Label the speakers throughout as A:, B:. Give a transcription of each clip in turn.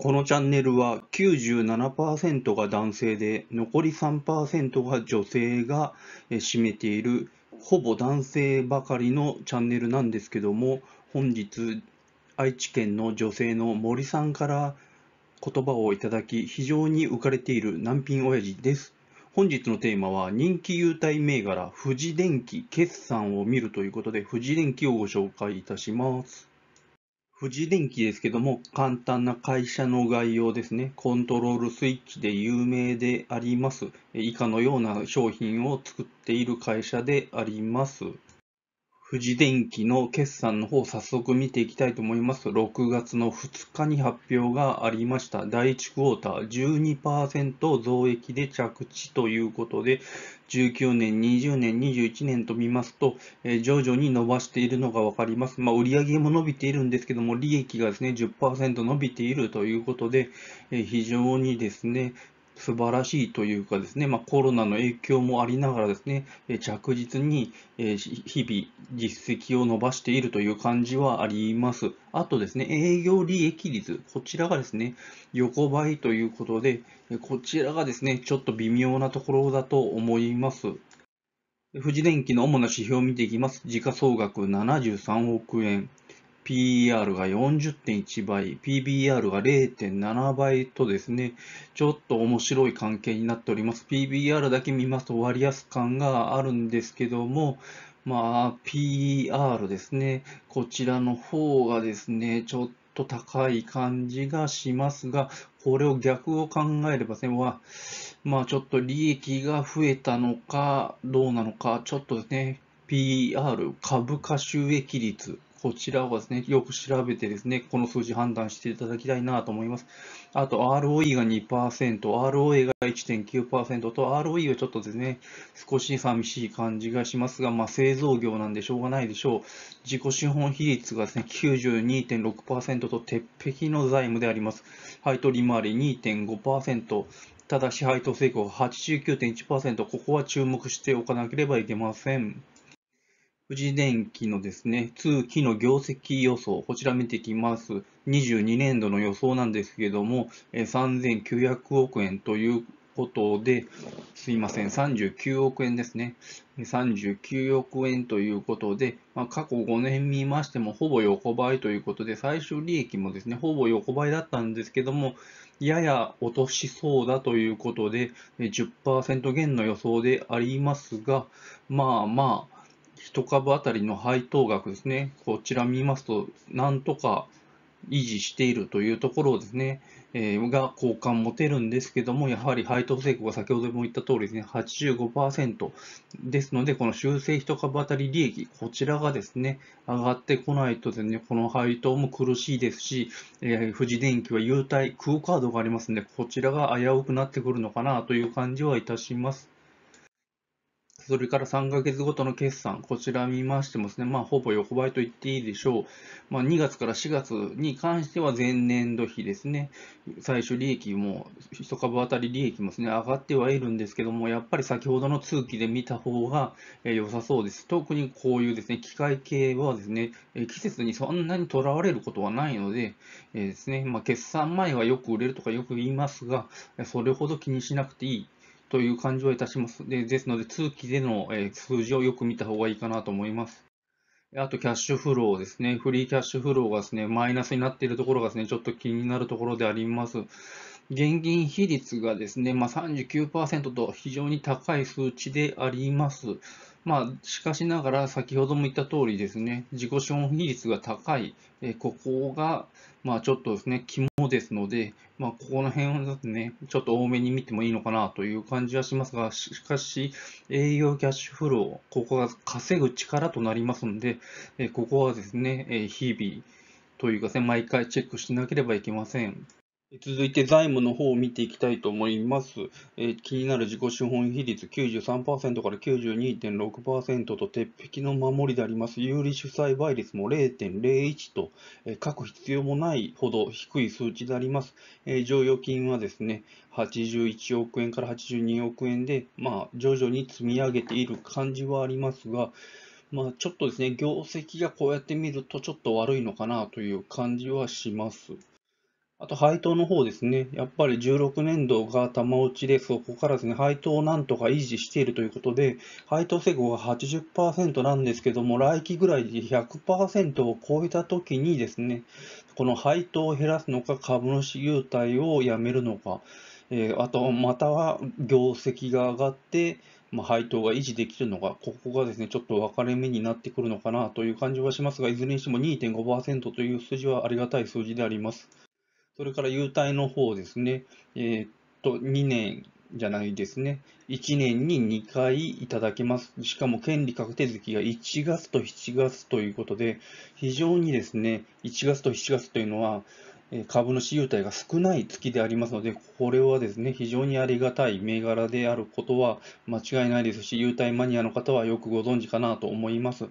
A: このチャンネルは97%が男性で残り3%が女性が占めているほぼ男性ばかりのチャンネルなんですけども本日愛知県の女性の森さんから言葉をいただき非常に浮かれている難品親父です本日のテーマは人気優待銘柄富士電機決算を見るということで富士電機をご紹介いたします富士電機ですけども、簡単な会社の概要ですね。コントロールスイッチで有名であります。以下のような商品を作っている会社であります。富士電機の決算の方、早速見ていきたいと思います。6月の2日に発表がありました。第1クォーター12%増益で着地ということで、19年、20年、21年と見ますと、えー、徐々に伸ばしているのがわかります。まあ、売上も伸びているんですけども、利益がですね、10%伸びているということで、えー、非常にですね、素晴らしいというかですね、まあ、コロナの影響もありながらですね、着実に日々実績を伸ばしているという感じはあります。あとですね、営業利益率、こちらがですね、横ばいということで、こちらがですね、ちょっと微妙なところだと思います。富士電機の主な指標を見ていきます。時価総額73億円。PER が40.1倍、PBR が0.7倍とですね、ちょっと面白い関係になっております。PBR だけ見ますと割安感があるんですけども、まあ、PER ですね、こちらの方がですね、ちょっと高い感じがしますが、これを逆を考えればですね、はまあちょっと利益が増えたのかどうなのか、ちょっとですね、PR、株価収益率こちらをですね、よく調べてですね、この数字判断していただきたいなと思います。あと、ROE が2%、ROA が1.9%と、ROE はちょっとですね、少し寂しい感じがしますが、まあ、製造業なんでしょうがないでしょう。自己資本比率がですね、92.6%と鉄壁の財務であります。配当利回り2.5%、ただ支配当成功が89.1%、ここは注目しておかなければいけません。富士電機のですね、通期の業績予想、こちら見ていきます。22年度の予想なんですけども、3900億円ということで、すいません、39億円ですね。39億円ということで、まあ、過去5年見ましてもほぼ横ばいということで、最終利益もですね、ほぼ横ばいだったんですけども、やや落としそうだということで、10%減の予想でありますが、まあまあ、1株当たりの配当額ですね、こちら見ますと、なんとか維持しているというところですね、えー、が好感持てるんですけども、やはり配当成功が先ほども言った通りですね、85%ですので、この修正1株当たり利益、こちらがですね、上がってこないとですね、この配当も苦しいですし、えー、富士電機は優待、クオカードがありますので、こちらが危うくなってくるのかなという感じはいたします。それから3ヶ月ごとの決算、こちら見ましてもですね、まあ、ほぼ横ばいと言っていいでしょう。まあ、2月から4月に関しては前年度比ですね、最終利益も、1株当たり利益もですね、上がってはいるんですけども、やっぱり先ほどの通期で見た方が良さそうです。特にこういうですね、機械系はですね、季節にそんなにとらわれることはないので、えー、ですね、まあ、決算前はよく売れるとかよく言いますが、それほど気にしなくていいという感じはいたします。でですので、通期での、え数字をよく見た方がいいかなと思います。あと、キャッシュフローですね。フリーキャッシュフローがですね、マイナスになっているところがですね、ちょっと気になるところであります。現金比率がですね、まあ、39%と非常に高い数値であります。まあ、しかしながら先ほども言った通りですね、自己資本比率が高い、えここが、まあ、ちょっとですね、肝ですので、まあ、ここの辺はですね、ちょっと多めに見てもいいのかなという感じはしますが、しかし、営業キャッシュフロー、ここが稼ぐ力となりますので、えここはですね、え日々というか、ね、毎回チェックしなければいけません。続いて財務の方を見ていきたいと思います。え気になる自己資本比率93%から92.6%と鉄壁の守りであります。有利主催倍率も0.01と、え書く必要もないほど低い数値であります。え剰余金はですね、81億円から82億円で、まあ、徐々に積み上げている感じはありますが、まあ、ちょっとですね、業績がこうやって見るとちょっと悪いのかなという感じはします。あと配当の方ですね。やっぱり16年度が玉落ちで、そこからですね、配当をなんとか維持しているということで、配当成功が80%なんですけども、来期ぐらいで100%を超えた時にですね、この配当を減らすのか、株主優待をやめるのか、えー、あと、または業績が上がって、まあ、配当が維持できるのか、ここがですね、ちょっと分かれ目になってくるのかなという感じはしますが、いずれにしても2.5%という数字はありがたい数字であります。それから優待の方ですね、えー、っと、2年じゃないですね、1年に2回いただけます。しかも権利確定月が1月と7月ということで、非常にですね、1月と7月というのは、株主優待が少ない月でありますので、これはですね、非常にありがたい銘柄であることは間違いないですし、優待マニアの方はよくご存知かなと思います。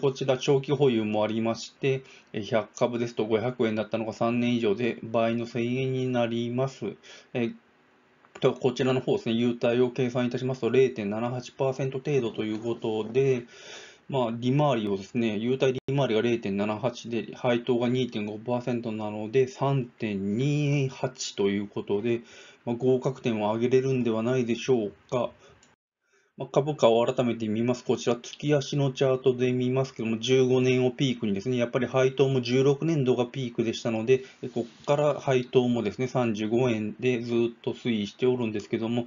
A: こちら、長期保有もありまして、100株ですと500円だったのが3年以上で倍の1000円になります。こちらの方ですね、優待を計算いたしますと0.78%程度ということで、まあ、利回りをですね、優待利回りが0.78で、配当が2.5%なので、3.28ということで、まあ、合格点を上げれるんではないでしょうか。まあ、株価を改めて見ます。こちら、月足のチャートで見ますけども、15年をピークにですね、やっぱり配当も16年度がピークでしたので、ここから配当もですね、35円でずっと推移しておるんですけども、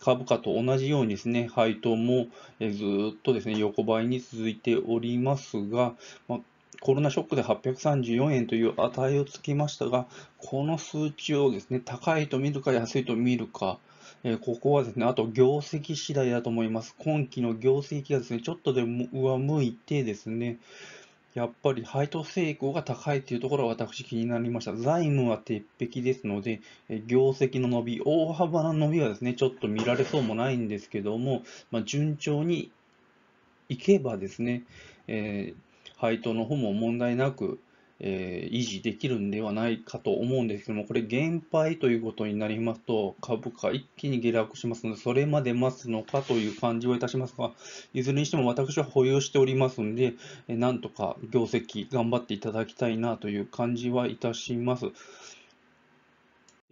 A: 株価と同じようにですね、配当もずっとですね、横ばいに続いておりますが、まあ、コロナショックで834円という値をつきましたが、この数値をですね、高いと見るか安いと見るか、えここはですね、あと業績次第だと思います。今期の業績がですね、ちょっとでも上向いてですね、やっぱり配当成功が高いというところは私気になりました。財務は鉄壁ですので、業績の伸び、大幅な伸びはですね、ちょっと見られそうもないんですけども、まあ、順調にいけばですね、えー、配当の方も問題なくえー、維持できるんではないかと思うんですけども、これ、減配ということになりますと、株価一気に下落しますので、それまで待つのかという感じはいたしますが、いずれにしても私は保有しておりますんで、えなんとか業績頑張っていただきたいなという感じはいたします。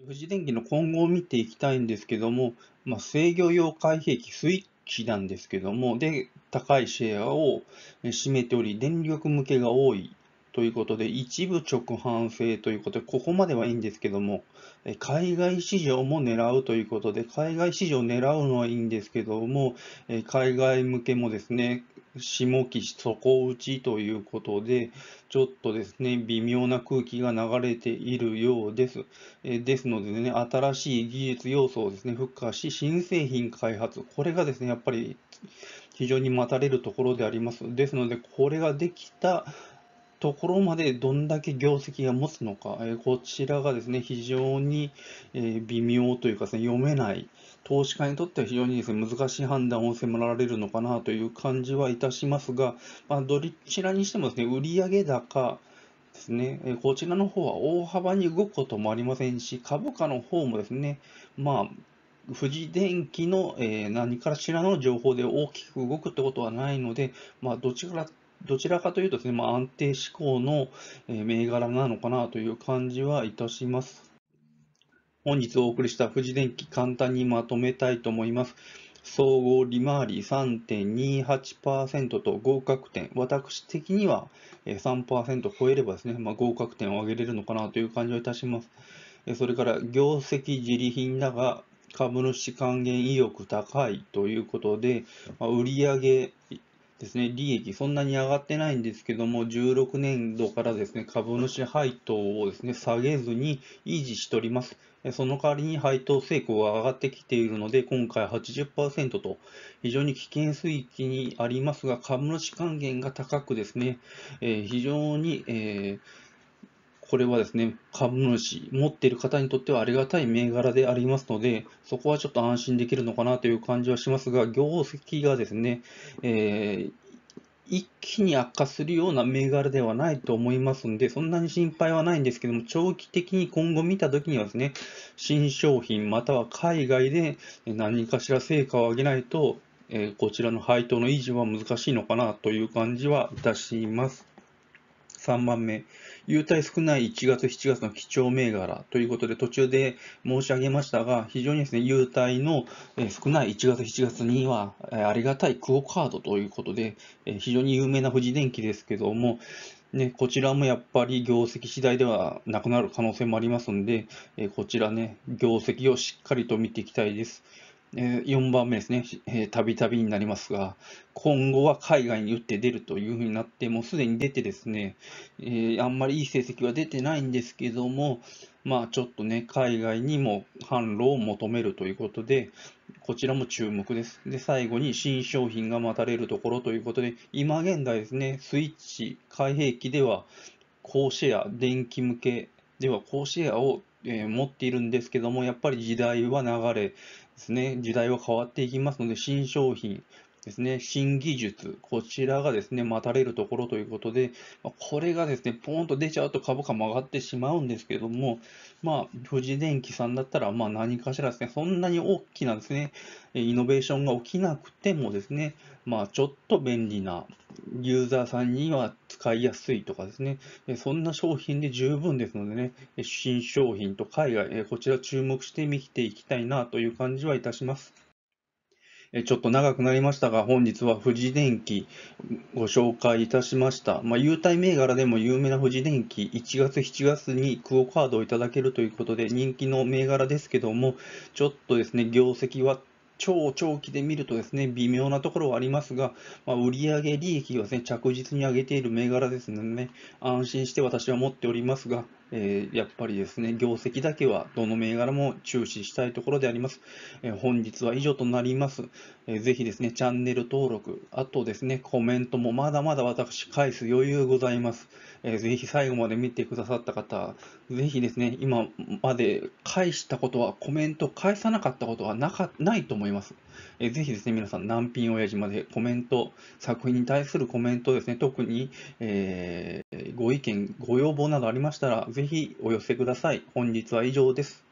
A: 富士電機の今後を見ていきたいんですけども、まあ、制御用開閉機、スイッチなんですけども、で、高いシェアを占めており、電力向けが多いということで、一部直販性ということで、ここまではいいんですけども、海外市場も狙うということで、海外市場を狙うのはいいんですけども、海外向けもですね、下期底打ちということで、ちょっとですね、微妙な空気が流れているようです。えですのでね、新しい技術要素をですね、復活し、新製品開発、これがですね、やっぱり非常に待たれるところであります。ですので、これができたところまでどんだけ業績が持つのか、えこちらがですね、非常に、え微妙というかですね、読めない、投資家にとっては非常にです、ね、難しい判断を迫られるのかなという感じはいたしますが、まあ、どちらにしてもですね、売上高、ですね、こちらの方は大幅に動くこともありませんし、株価の方もですね、まあ、富士電機の、え何からしらの情報で大きく動くってことはないので、まあ、どちらどちらかというとですね、まあ、安定志向の銘柄なのかなという感じはいたします。本日お送りした富士電機、簡単にまとめたいと思います。総合利回り3.28%と合格点、私的には3%超えればですね、まあ、合格点を上げれるのかなという感じはいたします。それから業績自利品だが、株主還元意欲高いということで、まあ、売上ですね、利益、そんなに上がってないんですけども、16年度からですね、株主配当をですね、下げずに維持しております。その代わりに配当成功が上がってきているので、今回80%と非常に危険水域にありますが、株主還元が高くですね、えー、非常に、えーこれはですね、株主、持っている方にとってはありがたい銘柄でありますので、そこはちょっと安心できるのかなという感じはしますが、業績がですね、えー、一気に悪化するような銘柄ではないと思いますので、そんなに心配はないんですけども、長期的に今後見たときにはですね、新商品または海外で何かしら成果を上げないと、えー、こちらの配当の維持は難しいのかなという感じはいたします。3番目。優待少ない1月、7月の基調銘柄ということで、途中で申し上げましたが、非常にですね、優待の少ない1月、7月には、ありがたいクオカードということで、非常に有名な富士電機ですけども、ね、こちらもやっぱり業績次第ではなくなる可能性もありますので、こちらね、業績をしっかりと見ていきたいです。えー、4番目ですね、たびたびになりますが、今後は海外に打って出るというふうになって、もうすでに出てですね、えー、あんまりいい成績は出てないんですけども、まあちょっとね、海外にも販路を求めるということで、こちらも注目です。で、最後に新商品が待たれるところということで、今現在ですね、スイッチ、開閉機では、高シェア、電気向けでは高シェアをえー、持っているんですけども、やっぱり時代は流れですね、時代は変わっていきますので、新商品、ですね、新技術、こちらがですね、待たれるところということで、これがですね、ポーンと出ちゃうと株価も上がってしまうんですけども、まあ、富士電機さんだったら、まあ何かしらですね、そんなに大きなですね、イノベーションが起きなくてもですね、まあちょっと便利なユーザーさんには使いやすいとかですね、そんな商品で十分ですのでね、新商品と海外、こちら注目して見ていきたいなという感じはいたします。ちょっと長くなりましたが、本日は富士電機ご紹介いたしました。まあ、優待銘柄でも有名な富士電機、1月、7月にクオカードをいただけるということで、人気の銘柄ですけども、ちょっとですね、業績は超長期で見るとですね、微妙なところはありますが、まあ、売上利益をですね、着実に上げている銘柄ですのでね、安心して私は持っておりますが、えー、やっぱりですね、業績だけはどの銘柄も注視したいところであります。えー、本日は以上となります、えー。ぜひですね、チャンネル登録、あとですね、コメントもまだまだ私返す余裕ございます。えー、ぜひ最後まで見てくださった方、ぜひですね、今まで返したことは、コメント返さなかったことはなかないと思います。えー、ぜひですね、皆さん、難品親父までコメント、作品に対するコメントですね、特に、えー、ご意見、ご要望などありましたら、ぜひお寄せください。本日は以上です。